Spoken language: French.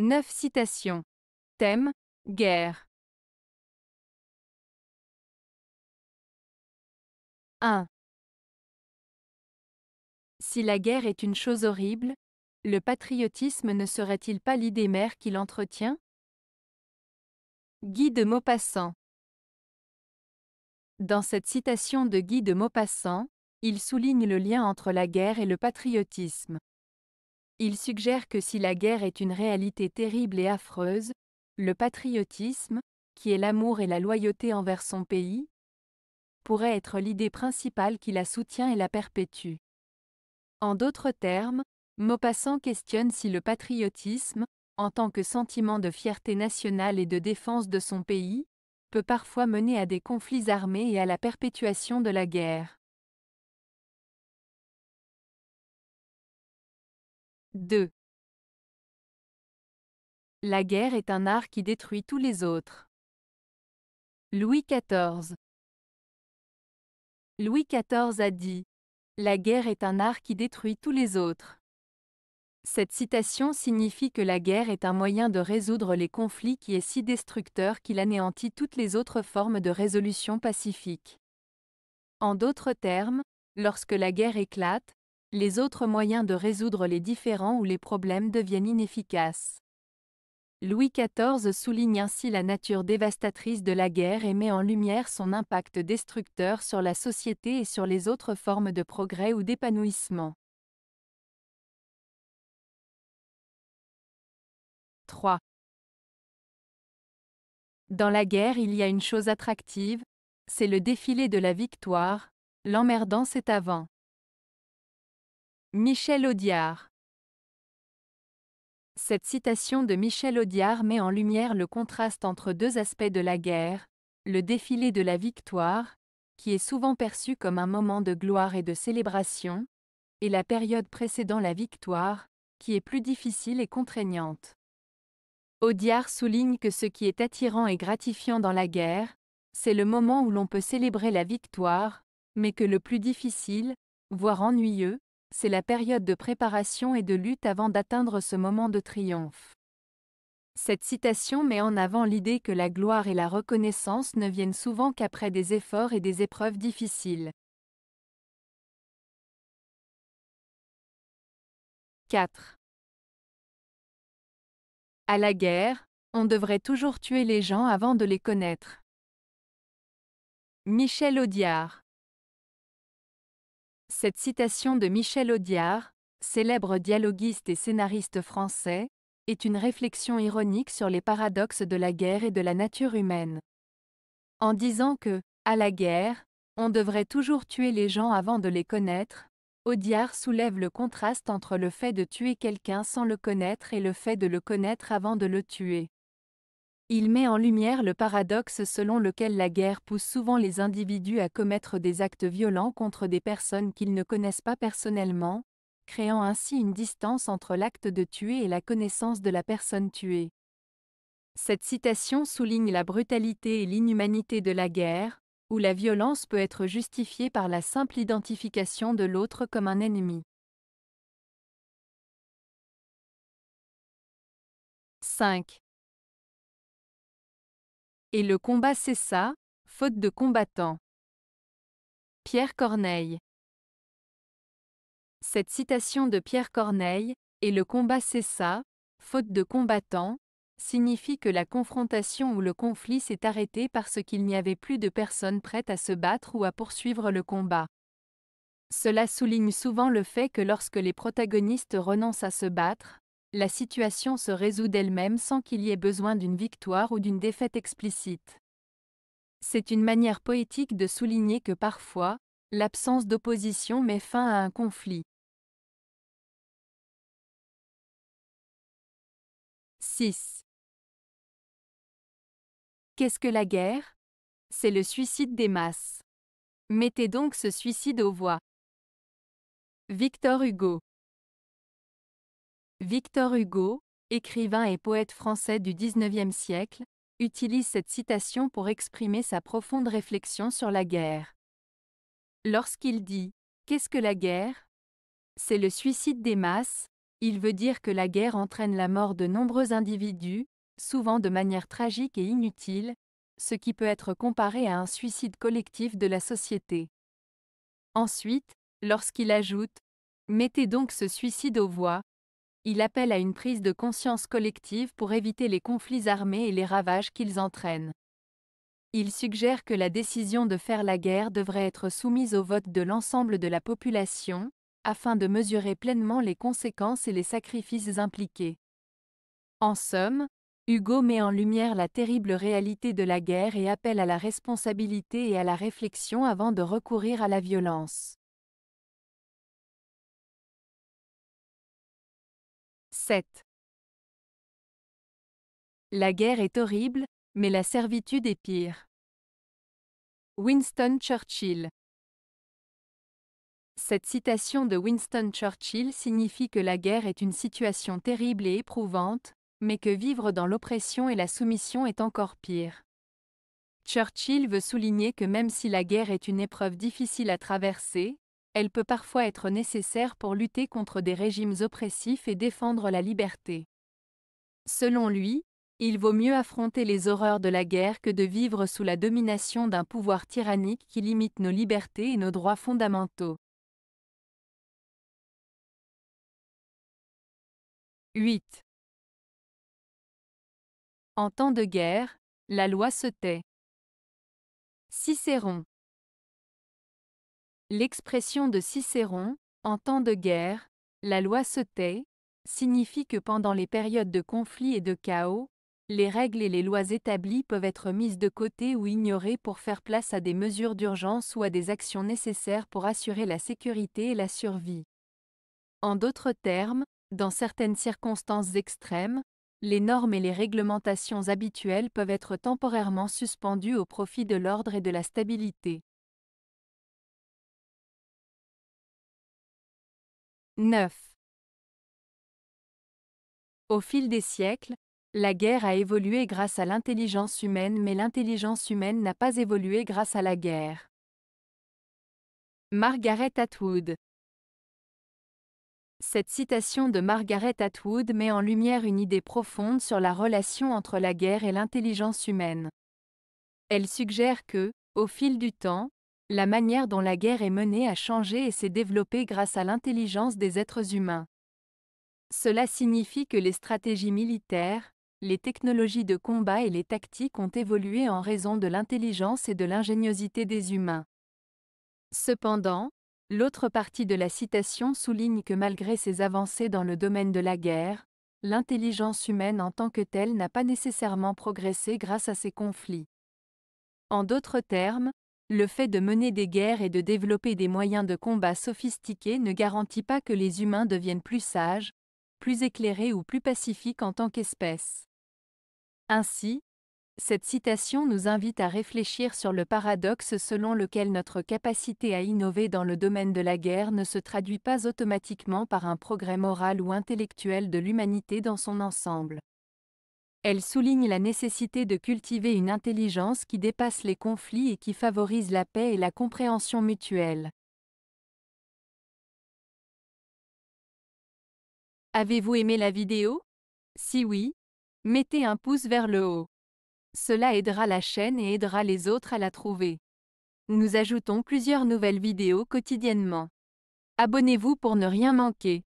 9 citations. Thème Guerre. 1. Si la guerre est une chose horrible, le patriotisme ne serait-il pas l'idée mère qui l'entretient Guy de Maupassant Dans cette citation de Guy de Maupassant, il souligne le lien entre la guerre et le patriotisme. Il suggère que si la guerre est une réalité terrible et affreuse, le patriotisme, qui est l'amour et la loyauté envers son pays, pourrait être l'idée principale qui la soutient et la perpétue. En d'autres termes, Maupassant questionne si le patriotisme, en tant que sentiment de fierté nationale et de défense de son pays, peut parfois mener à des conflits armés et à la perpétuation de la guerre. 2. La guerre est un art qui détruit tous les autres. Louis XIV. Louis XIV a dit La guerre est un art qui détruit tous les autres. Cette citation signifie que la guerre est un moyen de résoudre les conflits qui est si destructeur qu'il anéantit toutes les autres formes de résolution pacifique. En d'autres termes, lorsque la guerre éclate, les autres moyens de résoudre les différends ou les problèmes deviennent inefficaces. Louis XIV souligne ainsi la nature dévastatrice de la guerre et met en lumière son impact destructeur sur la société et sur les autres formes de progrès ou d'épanouissement. 3. Dans la guerre, il y a une chose attractive, c'est le défilé de la victoire, l'emmerdant c'est avant. Michel Audiard Cette citation de Michel Audiard met en lumière le contraste entre deux aspects de la guerre, le défilé de la victoire, qui est souvent perçu comme un moment de gloire et de célébration, et la période précédant la victoire, qui est plus difficile et contraignante. Audiard souligne que ce qui est attirant et gratifiant dans la guerre, c'est le moment où l'on peut célébrer la victoire, mais que le plus difficile, voire ennuyeux, c'est la période de préparation et de lutte avant d'atteindre ce moment de triomphe. Cette citation met en avant l'idée que la gloire et la reconnaissance ne viennent souvent qu'après des efforts et des épreuves difficiles. 4. À la guerre, on devrait toujours tuer les gens avant de les connaître. Michel Audiard cette citation de Michel Audiard, célèbre dialoguiste et scénariste français, est une réflexion ironique sur les paradoxes de la guerre et de la nature humaine. En disant que, à la guerre, on devrait toujours tuer les gens avant de les connaître, Audiard soulève le contraste entre le fait de tuer quelqu'un sans le connaître et le fait de le connaître avant de le tuer. Il met en lumière le paradoxe selon lequel la guerre pousse souvent les individus à commettre des actes violents contre des personnes qu'ils ne connaissent pas personnellement, créant ainsi une distance entre l'acte de tuer et la connaissance de la personne tuée. Cette citation souligne la brutalité et l'inhumanité de la guerre, où la violence peut être justifiée par la simple identification de l'autre comme un ennemi. 5. Et le combat cessa, faute de combattants. Pierre Corneille Cette citation de Pierre Corneille, Et le combat cessa, faute de combattants, signifie que la confrontation ou le conflit s'est arrêté parce qu'il n'y avait plus de personnes prêtes à se battre ou à poursuivre le combat. Cela souligne souvent le fait que lorsque les protagonistes renoncent à se battre, la situation se résout d'elle-même sans qu'il y ait besoin d'une victoire ou d'une défaite explicite. C'est une manière poétique de souligner que parfois, l'absence d'opposition met fin à un conflit. 6. Qu'est-ce que la guerre C'est le suicide des masses. Mettez donc ce suicide aux voix. Victor Hugo Victor Hugo, écrivain et poète français du XIXe siècle, utilise cette citation pour exprimer sa profonde réflexion sur la guerre. Lorsqu'il dit Qu'est-ce que la guerre C'est le suicide des masses, il veut dire que la guerre entraîne la mort de nombreux individus, souvent de manière tragique et inutile, ce qui peut être comparé à un suicide collectif de la société. Ensuite, lorsqu'il ajoute Mettez donc ce suicide aux voix, il appelle à une prise de conscience collective pour éviter les conflits armés et les ravages qu'ils entraînent. Il suggère que la décision de faire la guerre devrait être soumise au vote de l'ensemble de la population, afin de mesurer pleinement les conséquences et les sacrifices impliqués. En somme, Hugo met en lumière la terrible réalité de la guerre et appelle à la responsabilité et à la réflexion avant de recourir à la violence. 7. La guerre est horrible, mais la servitude est pire. Winston Churchill Cette citation de Winston Churchill signifie que la guerre est une situation terrible et éprouvante, mais que vivre dans l'oppression et la soumission est encore pire. Churchill veut souligner que même si la guerre est une épreuve difficile à traverser, elle peut parfois être nécessaire pour lutter contre des régimes oppressifs et défendre la liberté. Selon lui, il vaut mieux affronter les horreurs de la guerre que de vivre sous la domination d'un pouvoir tyrannique qui limite nos libertés et nos droits fondamentaux. 8. En temps de guerre, la loi se tait. Cicéron L'expression de Cicéron, en temps de guerre, la loi se tait, signifie que pendant les périodes de conflit et de chaos, les règles et les lois établies peuvent être mises de côté ou ignorées pour faire place à des mesures d'urgence ou à des actions nécessaires pour assurer la sécurité et la survie. En d'autres termes, dans certaines circonstances extrêmes, les normes et les réglementations habituelles peuvent être temporairement suspendues au profit de l'ordre et de la stabilité. 9. Au fil des siècles, la guerre a évolué grâce à l'intelligence humaine mais l'intelligence humaine n'a pas évolué grâce à la guerre. Margaret Atwood Cette citation de Margaret Atwood met en lumière une idée profonde sur la relation entre la guerre et l'intelligence humaine. Elle suggère que, au fil du temps, la manière dont la guerre est menée a changé et s'est développée grâce à l'intelligence des êtres humains. Cela signifie que les stratégies militaires, les technologies de combat et les tactiques ont évolué en raison de l'intelligence et de l'ingéniosité des humains. Cependant, l'autre partie de la citation souligne que malgré ces avancées dans le domaine de la guerre, l'intelligence humaine en tant que telle n'a pas nécessairement progressé grâce à ces conflits. En d'autres termes, le fait de mener des guerres et de développer des moyens de combat sophistiqués ne garantit pas que les humains deviennent plus sages, plus éclairés ou plus pacifiques en tant qu'espèce. Ainsi, cette citation nous invite à réfléchir sur le paradoxe selon lequel notre capacité à innover dans le domaine de la guerre ne se traduit pas automatiquement par un progrès moral ou intellectuel de l'humanité dans son ensemble. Elle souligne la nécessité de cultiver une intelligence qui dépasse les conflits et qui favorise la paix et la compréhension mutuelle. Avez-vous aimé la vidéo Si oui, mettez un pouce vers le haut. Cela aidera la chaîne et aidera les autres à la trouver. Nous ajoutons plusieurs nouvelles vidéos quotidiennement. Abonnez-vous pour ne rien manquer.